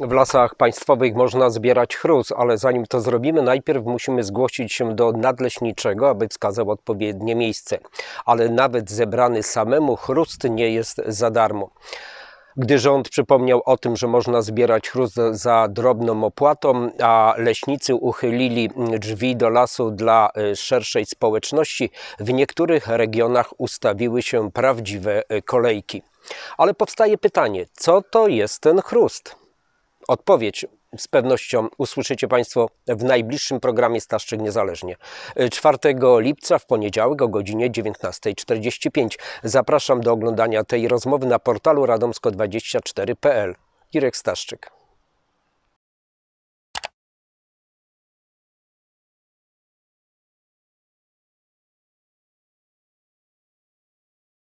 w lasach państwowych można zbierać chrust, ale zanim to zrobimy, najpierw musimy zgłosić się do nadleśniczego, aby wskazał odpowiednie miejsce. Ale nawet zebrany samemu chrust nie jest za darmo. Gdy rząd przypomniał o tym, że można zbierać chrust za drobną opłatą, a leśnicy uchylili drzwi do lasu dla y, szerszej społeczności, w niektórych regionach ustawiły się prawdziwe y, kolejki. Ale powstaje pytanie, co to jest ten chrust? Odpowiedź z pewnością usłyszycie Państwo w najbliższym programie Staszczyk Niezależnie. 4 lipca w poniedziałek o godzinie 19.45. Zapraszam do oglądania tej rozmowy na portalu radomsko24.pl. Irek Staszczyk.